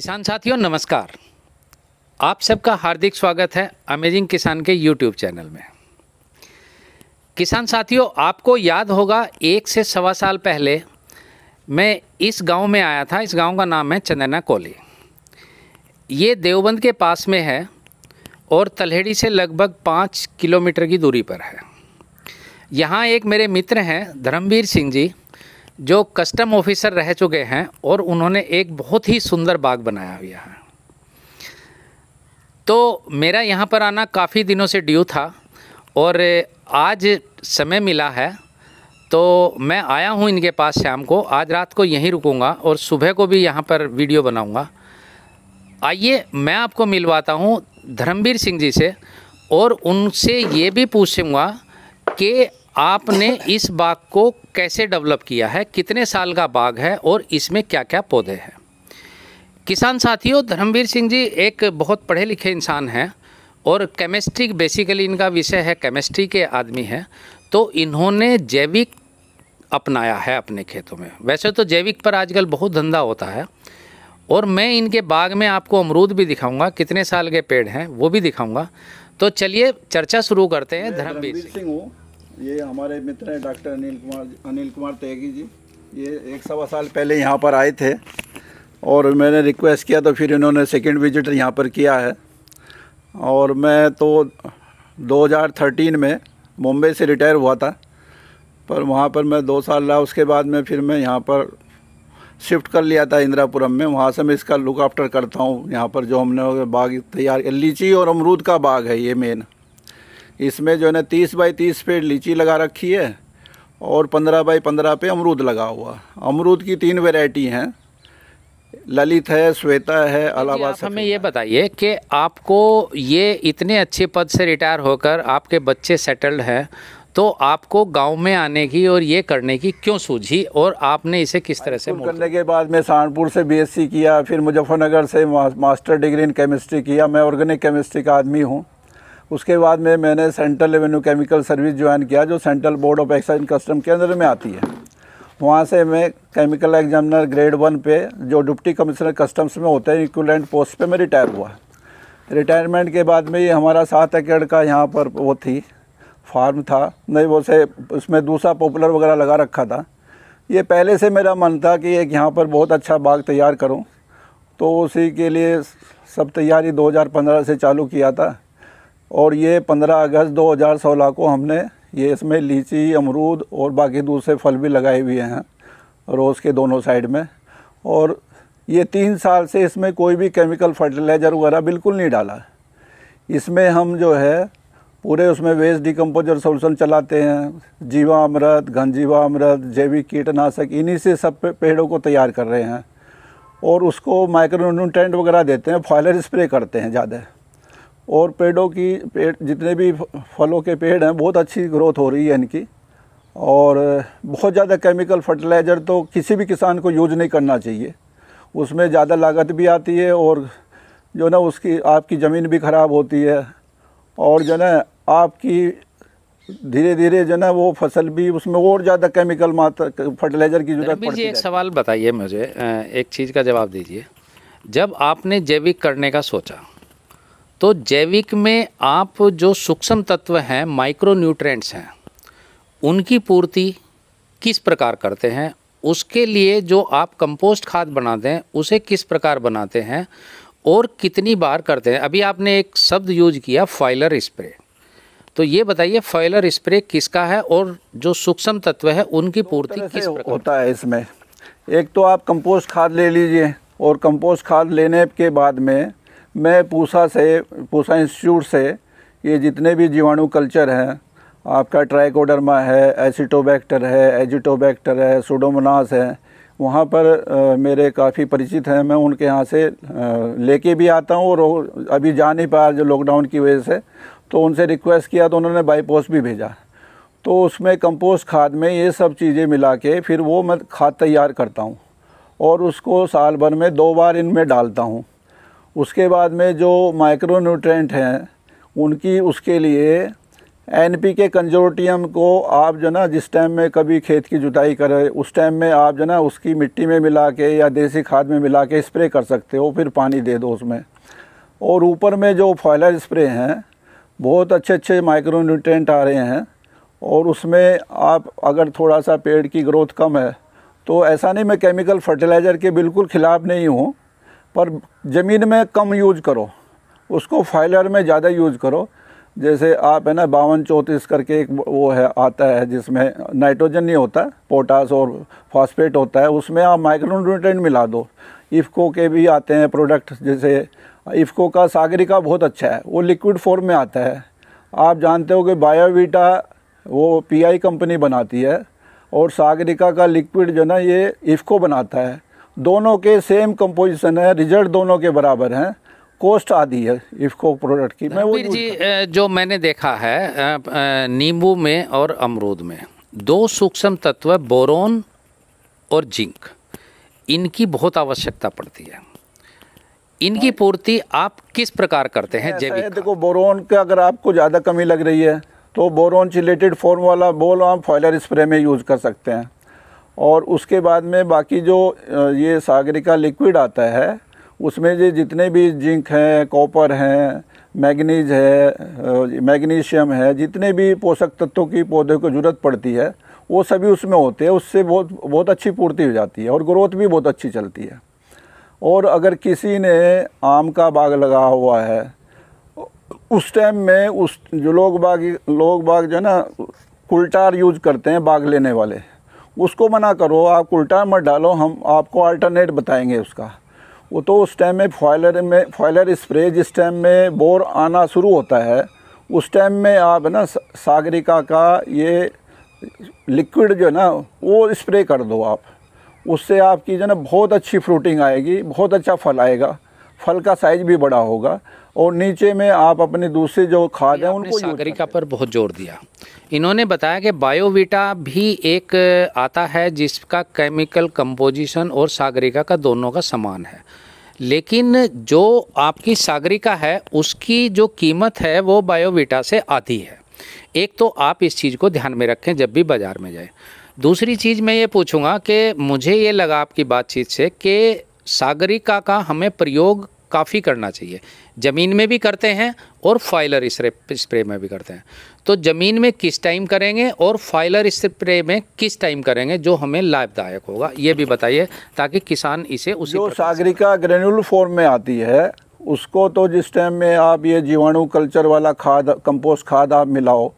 किसान साथियों नमस्कार आप सबका हार्दिक स्वागत है अमेजिंग किसान के यूट्यूब चैनल में किसान साथियों आपको याद होगा एक से सवा साल पहले मैं इस गांव में आया था इस गांव का नाम है चंदना कोली ये देवबंद के पास में है और तलहेड़ी से लगभग पाँच किलोमीटर की दूरी पर है यहाँ एक मेरे मित्र हैं धर्मवीर सिंह जी जो कस्टम ऑफिसर रह चुके हैं और उन्होंने एक बहुत ही सुंदर बाग बनाया हुआ है तो मेरा यहाँ पर आना काफ़ी दिनों से ड्यू था और आज समय मिला है तो मैं आया हूँ इनके पास शाम को आज रात को यहीं रुकूँगा और सुबह को भी यहाँ पर वीडियो बनाऊँगा आइए मैं आपको मिलवाता हूँ धर्मवीर सिंह जी से और उनसे ये भी पूछूँगा कि आपने इस बाग को कैसे डेवलप किया है कितने साल का बाग है और इसमें क्या क्या पौधे हैं किसान साथियों धर्मवीर सिंह जी एक बहुत पढ़े लिखे इंसान हैं और केमिस्ट्री बेसिकली इनका विषय है केमिस्ट्री के आदमी हैं तो इन्होंने जैविक अपनाया है अपने खेतों में वैसे तो जैविक पर आजकल बहुत धंधा होता है और मैं इनके बाग में आपको अमरूद भी दिखाऊंगा कितने साल के पेड़ हैं वो भी दिखाऊंगा तो चलिए चर्चा शुरू करते हैं धर्मवीर सिंह ये हमारे मित्र हैं डॉक्टर अनिल कुमार अनिल कुमार त्यागी जी ये एक सवा साल पहले यहाँ पर आए थे और मैंने रिक्वेस्ट किया तो फिर इन्होंने सेकंड विजिट यहाँ पर किया है और मैं तो 2013 में मुंबई से रिटायर हुआ था पर वहाँ पर मैं दो साल रहा उसके बाद में फिर मैं यहाँ पर शिफ्ट कर लिया था इंदिरापुरम में वहाँ से मैं इसका लुक आफ्टर करता हूँ यहाँ पर जो हमने बाग तैयार लीची और अमरूद का बाग है ये मेन इसमें जो है ना तीस बाई तीस पे लीची लगा रखी है और पंद्रह बाई पंद्रह पे अमरूद लगा हुआ अमरूद की तीन वेराइटी हैं ललित है श्वेता है अलावा हमें ये बताइए कि आपको ये इतने अच्छे पद से रिटायर होकर आपके बच्चे सेटल्ड हैं तो आपको गांव में आने की और ये करने की क्यों सूझी और आपने इसे किस तरह से करने के बाद मैं सहारनपुर से बीएससी किया फिर मुजफ्फरनगर से मास्टर डिग्री इन केमिस्ट्री किया मैं ऑर्गेनिक केमिस्ट्री का आदमी हूँ उसके बाद में मैंने central revenue chemical service join किया जो central board of excise custom के अंदर में आती है वहाँ से मैं केमिकल एग्जामिनर ग्रेड वन पे जो डिप्टी कमिश्नर कस्टम्स में होते हैं इक्वलेंट पोस्ट पे मैं रिटायर हुआ रिटायरमेंट के बाद में ये हमारा सात एकड़ का यहाँ पर वो थी फार्म था नहीं वो से उसमें दूसरा पॉपुलर वगैरह लगा रखा था ये पहले से मेरा मन था कि एक यहाँ पर बहुत अच्छा बाग तैयार करूँ तो उसी के लिए सब तैयारी 2015 से चालू किया था और ये 15 अगस्त 2016 को हमने ये इसमें लीची अमरूद और बाकी दूसरे फल भी लगाए हुए हैं रोज़ के दोनों साइड में और ये तीन साल से इसमें कोई भी केमिकल फर्टिलाइज़र वगैरह बिल्कुल नहीं डाला इसमें हम जो है पूरे उसमें वेस्ट डिकम्पोजर सोल्यूशन चलाते हैं जीवा अमृत घन जीवा अमृत जैविक कीटनाशक इन्हीं से सब पेड़ों को तैयार कर रहे हैं और उसको माइक्रोन्यूट्रेंट वगैरह देते हैं फॉयलर स्प्रे करते हैं ज़्यादा और पेड़ों की पेड़ जितने भी फलों के पेड़ हैं बहुत अच्छी ग्रोथ हो रही है इनकी और बहुत ज़्यादा केमिकल फर्टिलाइज़र तो किसी भी किसान को यूज नहीं करना चाहिए उसमें ज़्यादा लागत भी आती है और जो ना उसकी आपकी ज़मीन भी ख़राब होती है और जो ना आपकी धीरे धीरे जो ना वो फसल भी उसमें और ज़्यादा केमिकल मात्रा फर्टिलाइज़र की जरूरत पड़ती है एक सवाल बताइए मुझे एक चीज़ का जवाब दीजिए जब आपने जैविक करने का सोचा तो जैविक में आप जो सूक्ष्म तत्व हैं माइक्रो न्यूट्रेंट्स हैं उनकी पूर्ति किस प्रकार करते हैं उसके लिए जो आप कंपोस्ट खाद बनाते हैं उसे किस प्रकार बनाते हैं और कितनी बार करते हैं अभी आपने एक शब्द यूज किया फाइलर स्प्रे तो ये बताइए फाइलर स्प्रे किसका है और जो सूक्ष्म तत्व है उनकी पूर्ति किस प्रकार होता है इसमें एक तो आप कंपोस्ट खाद ले लीजिए और कंपोस्ट खाद लेने के बाद में मैं पूसा से पूसा इंस्टीट्यूट से ये जितने भी जीवाणु कल्चर हैं आपका ट्राइकोडर्मा है एसिटोबैक्टर है एजिटोबैक्टर है सुडोमोनास है वहाँ पर आ, मेरे काफ़ी परिचित हैं मैं उनके यहाँ से लेके भी आता हूँ और अभी जा नहीं पाया जो लॉकडाउन की वजह से तो उनसे रिक्वेस्ट किया तो उन्होंने बाई पोस्ट भी भेजा तो उसमें कंपोस्ट खाद में ये सब चीज़ें मिला के फिर वो मैं खाद तैयार करता हूँ और उसको साल भर में दो बार इनमें डालता हूँ उसके बाद में जो माइक्रो न्यूट्रेंट हैं उनकी उसके लिए एन पी के कंजोर्टियम को आप जो ना जिस टाइम में कभी खेत की जुताई करें उस टाइम में आप जो ना उसकी मिट्टी में मिला के या देसी खाद में मिला के स्प्रे कर सकते हो फिर पानी दे दो उसमें और ऊपर में जो फॉयलर स्प्रे हैं बहुत अच्छे अच्छे माइक्रो न्यूट्रेंट आ रहे हैं और उसमें आप अगर थोड़ा सा पेड़ की ग्रोथ कम है तो ऐसा नहीं मैं केमिकल फर्टिलाइज़र के बिल्कुल ख़िलाफ़ नहीं हूँ पर ज़मीन में कम यूज करो उसको फाइलर में ज़्यादा यूज करो जैसे आप है ना बावन चौंतीस करके एक वो है आता है जिसमें नाइट्रोजन नहीं होता पोटास और फॉस्फेट होता है उसमें आप माइक्रोन्यूट्रेंट मिला दो इफ़को के भी आते हैं प्रोडक्ट जैसे इफ़को का सागरिका बहुत अच्छा है वो लिक्विड फॉर्म में आता है आप जानते हो कि बायोविटा वो पीआई कंपनी बनाती है और सागरिका का लिक्विड जो ना ये इफ़को बनाता है दोनों के सेम कंपोजिशन है रिजल्ट दोनों के बराबर हैं कोस्ट आधी है इफको प्रोडक्ट की मैं वो जी जो मैंने देखा है नींबू में और अमरूद में दो सूक्ष्म तत्व बोरोन और जिंक इनकी बहुत आवश्यकता पड़ती है इनकी हाँ। पूर्ति आप किस प्रकार करते हैं जैविक देखो बोरोन का अगर आपको ज़्यादा कमी लग रही है तो बोरोन रिलेटेड फॉर्म वाला बोल आप फॉयलर स्प्रे में यूज़ कर सकते हैं और उसके बाद में बाकी जो ये सागरिका लिक्विड आता है उसमें जो जितने भी जिंक हैं कॉपर हैं मैगनीज है मैग्नीशियम है जितने भी पोषक तत्वों की पौधे को ज़रूरत पड़ती है वो सभी उसमें होते हैं उससे बहुत बहुत अच्छी पूर्ति हो जाती है और ग्रोथ भी बहुत अच्छी चलती है और अगर किसी ने आम का बाग लगा हुआ है उस टाइम में उस जो लोग बाग लोग बाग जो है ना कुल्टार यूज करते हैं बाग लेने वाले उसको मना करो आप उल्टा मत डालो हम आपको अल्टरनेट बताएंगे उसका वो तो उस टाइम में फॉयलर में फॉयलर स्प्रे जिस टाइम में बोर आना शुरू होता है उस टाइम में आप है ना सागरिका का ये लिक्विड जो है ना वो स्प्रे कर दो आप उससे आपकी जो है ना बहुत अच्छी फ्रूटिंग आएगी बहुत अच्छा फल आएगा फल का साइज भी बड़ा होगा और नीचे में आप अपने दूसरे जो खाद हैं उनको सागरिका पर बहुत जोर दिया इन्होंने बताया कि बायोवीटा भी एक आता है जिसका केमिकल कंपोजिशन और सागरिका का दोनों का समान है लेकिन जो आपकी सागरिका है उसकी जो कीमत है वो बायोविटा से आती है एक तो आप इस चीज़ को ध्यान में रखें जब भी बाज़ार में जाए दूसरी चीज़ मैं ये पूछूंगा कि मुझे ये लगा आपकी बातचीत से कि सागरिका का हमें प्रयोग काफ़ी करना चाहिए ज़मीन में भी करते हैं और फाइलर स्प्रे में भी करते हैं तो ज़मीन में किस टाइम करेंगे और फाइलर स्प्रे में किस टाइम करेंगे जो हमें लाभदायक होगा ये भी बताइए ताकि किसान इसे उसे जो सागरिका ग्रेनुल फॉर्म में आती है उसको तो जिस टाइम में आप ये जीवाणु कल्चर वाला खाद कंपोस्ट खाद आप मिलाओ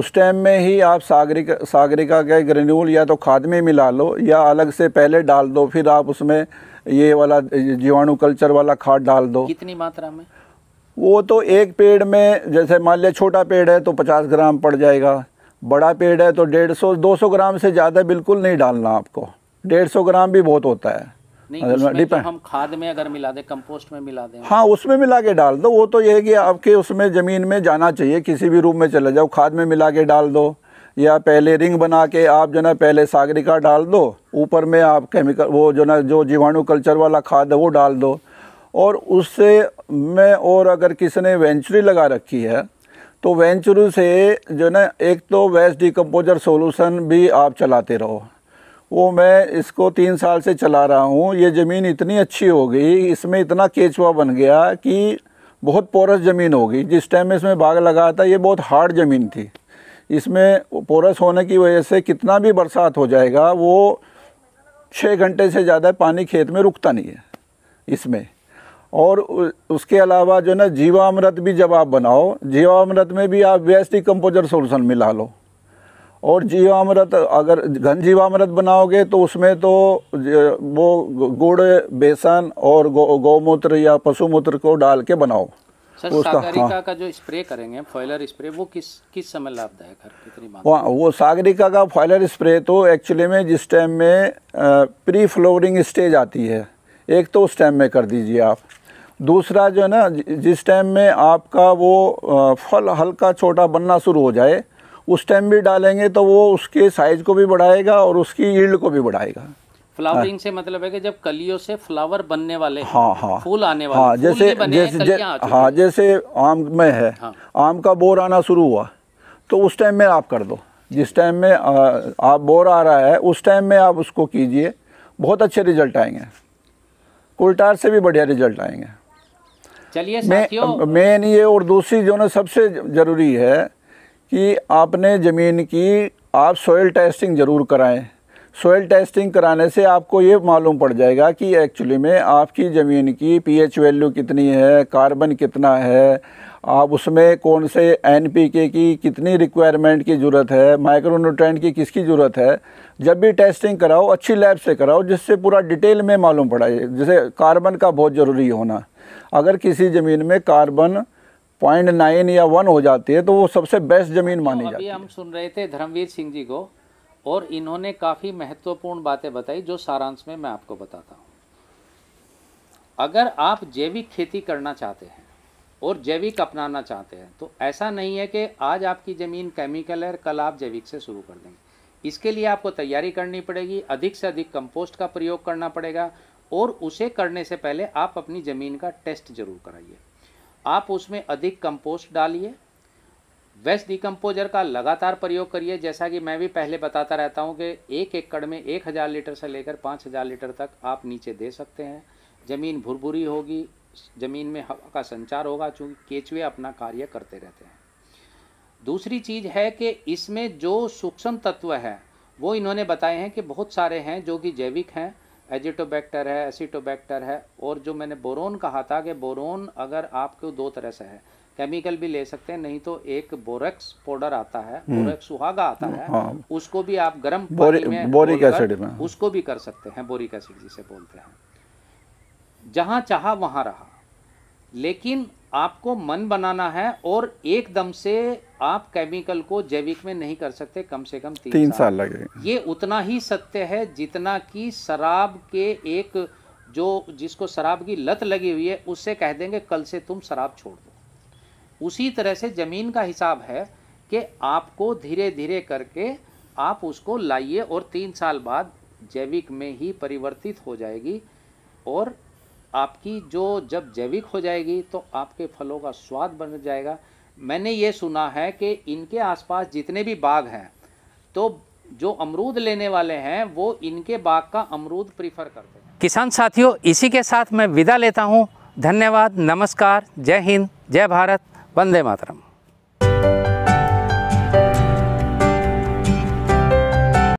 उस टाइम में ही आप सागरिका सागरिका के ग्रेन्यूल या तो खाद में मिला लो या अलग से पहले डाल दो फिर आप उसमें ये वाला जीवाणु कल्चर वाला खाद डाल दो कितनी मात्रा में वो तो एक पेड़ में जैसे मान लिया छोटा पेड़ है तो पचास ग्राम पड़ जाएगा बड़ा पेड़ है तो डेढ़ सौ दो सौ ग्राम से ज़्यादा बिल्कुल नहीं डालना आपको डेढ़ सौ ग्राम भी बहुत होता है नहीं, मतलब हम खाद में अगर मिला दें कंपोस्ट में मिला दें हाँ उसमें मिला के डाल दो वो तो ये है कि आपके उसमें ज़मीन में जाना चाहिए किसी भी रूप में चले जाओ खाद में मिला के डाल दो या पहले रिंग बना के आप जो ना पहले सागरिका डाल दो ऊपर में आप केमिकल वो जो ना जो जीवाणु कल्चर वाला खाद है वो डाल दो और उससे मैं और अगर किसी ने वेंचुरी लगा रखी है तो वेंचुरू से जो ना एक तो वेस्ट डिकम्पोजर सोलूसन भी आप चलाते रहो वो मैं इसको तीन साल से चला रहा हूँ ये ज़मीन इतनी अच्छी हो गई इसमें इतना केचवा बन गया कि बहुत पोरस ज़मीन होगी जिस टाइम में इसमें बाग लगा था ये बहुत हार्ड ज़मीन थी इसमें पोरस होने की वजह से कितना भी बरसात हो जाएगा वो छः घंटे से ज़्यादा पानी खेत में रुकता नहीं है इसमें और उसके अलावा जो ना जीवामृत भी जब आप बनाओ जीवामृत में भी आप वेस्ट कंपोजर सोल्यूशन मिला लो और जीवामृत अगर घन जीवामृत बनाओगे तो उसमें तो वो गुड़ बेसन और गौ गौमूत्र या पशुमूत्र को डाल के बनाओ सर उसका सागरिका हाँ, का जो स्प्रे करेंगे फॉयलर स्प्रे वो किस किस समय लाभदायक है वहाँ वो सागरिका का फॉयलर स्प्रे तो एक्चुअली में जिस टाइम में प्री फ्लोरिंग स्टेज आती है एक तो उस टाइम में कर दीजिए आप दूसरा जो है ना जिस टाइम में आपका वो फल हल्का छोटा बनना शुरू हो जाए उस टाइम भी डालेंगे तो वो उसके साइज़ को भी बढ़ाएगा और उसकी ईल्ड को भी बढ़ाएगा फ्लावरिंग से मतलब है कि जब कलियों से फ्लावर बनने वाले हाँ हाँ फूल आने वाले हाँ जैसे जैसे जै, हाँ जैसे आम में है हाँ। आम का बोर आना शुरू हुआ तो उस टाइम में आप कर दो जिस टाइम में आ, आप बोर आ रहा है उस टाइम में आप उसको कीजिए बहुत अच्छे रिजल्ट आएंगे कुलटार से भी बढ़िया रिजल्ट आएंगे चलिए मेन ये और दूसरी जो ना सबसे ज़रूरी है कि आपने ज़मीन की आप सोयल टेस्टिंग ज़रूर कराएं सोयल टेस्टिंग कराने से आपको ये मालूम पड़ जाएगा कि एक्चुअली में आपकी ज़मीन की पीएच वैल्यू कितनी है कार्बन कितना है आप उसमें कौन से एनपीके की कितनी रिक्वायरमेंट की ज़रूरत है माइक्रोन्यूट्रेंट की किसकी ज़रूरत है जब भी टेस्टिंग कराओ अच्छी लैब से कराओ जिससे पूरा डिटेल में मालूम पड़ा जैसे कार्बन का बहुत ज़रूरी होना अगर किसी ज़मीन में कार्बन पॉइंट नाइन या वन हो जाती है तो वो सबसे बेस्ट ज़मीन मानी तो जाती है हम सुन रहे थे धर्मवीर सिंह जी को और इन्होंने काफ़ी महत्वपूर्ण बातें बताई जो सारांश में मैं आपको बताता हूँ अगर आप जैविक खेती करना चाहते हैं और जैविक अपनाना चाहते हैं तो ऐसा नहीं है कि आज आपकी ज़मीन केमिकल है कल आप जैविक से शुरू कर देंगे इसके लिए आपको तैयारी करनी पड़ेगी अधिक से अधिक कंपोस्ट का प्रयोग करना पड़ेगा और उसे करने से पहले आप अपनी ज़मीन का टेस्ट जरूर कराइए आप उसमें अधिक कंपोस्ट डालिए वेस्ट डिकम्पोजर का लगातार प्रयोग करिए जैसा कि मैं भी पहले बताता रहता हूँ कि एक एकड़ में एक हज़ार लीटर से लेकर पाँच हज़ार लीटर तक आप नीचे दे सकते हैं ज़मीन भुरभुरी होगी ज़मीन में हवा का संचार होगा चूँकि केचवे अपना कार्य करते रहते हैं दूसरी चीज़ है कि इसमें जो सूक्ष्म तत्व है वो इन्होंने बताए हैं कि बहुत सारे हैं जो कि जैविक हैं एजिटोबैक्टर है एसिटोबैक्टर है और जो मैंने बोरोन कहा था कि बोरोन अगर आपको दो तरह से है केमिकल भी ले सकते हैं नहीं तो एक बोरेक्स पाउडर आता है हम्म। बोरेक्स सुहागा आता है हाँ। उसको भी आप गर्म बोरिक में बोरिक एसिड में उसको भी कर सकते हैं बोरिक एसिड जिसे बोलते हैं जहां चाह वहां रहा लेकिन आपको मन बनाना है और एकदम से आप केमिकल को जैविक में नहीं कर सकते कम से कम तीन, तीन साल, साल ये उतना ही सत्य है जितना कि शराब के एक जो जिसको शराब की लत लगी हुई है उससे कह देंगे कल से तुम शराब छोड़ दो उसी तरह से ज़मीन का हिसाब है कि आपको धीरे धीरे करके आप उसको लाइए और तीन साल बाद जैविक में ही परिवर्तित हो जाएगी और आपकी जो जब जैविक हो जाएगी तो आपके फलों का स्वाद बन जाएगा मैंने ये सुना है कि इनके आसपास जितने भी बाग हैं तो जो अमरूद लेने वाले हैं वो इनके बाग का अमरूद प्रीफर करते हैं किसान साथियों इसी के साथ मैं विदा लेता हूँ धन्यवाद नमस्कार जय हिंद जय भारत वंदे मातरम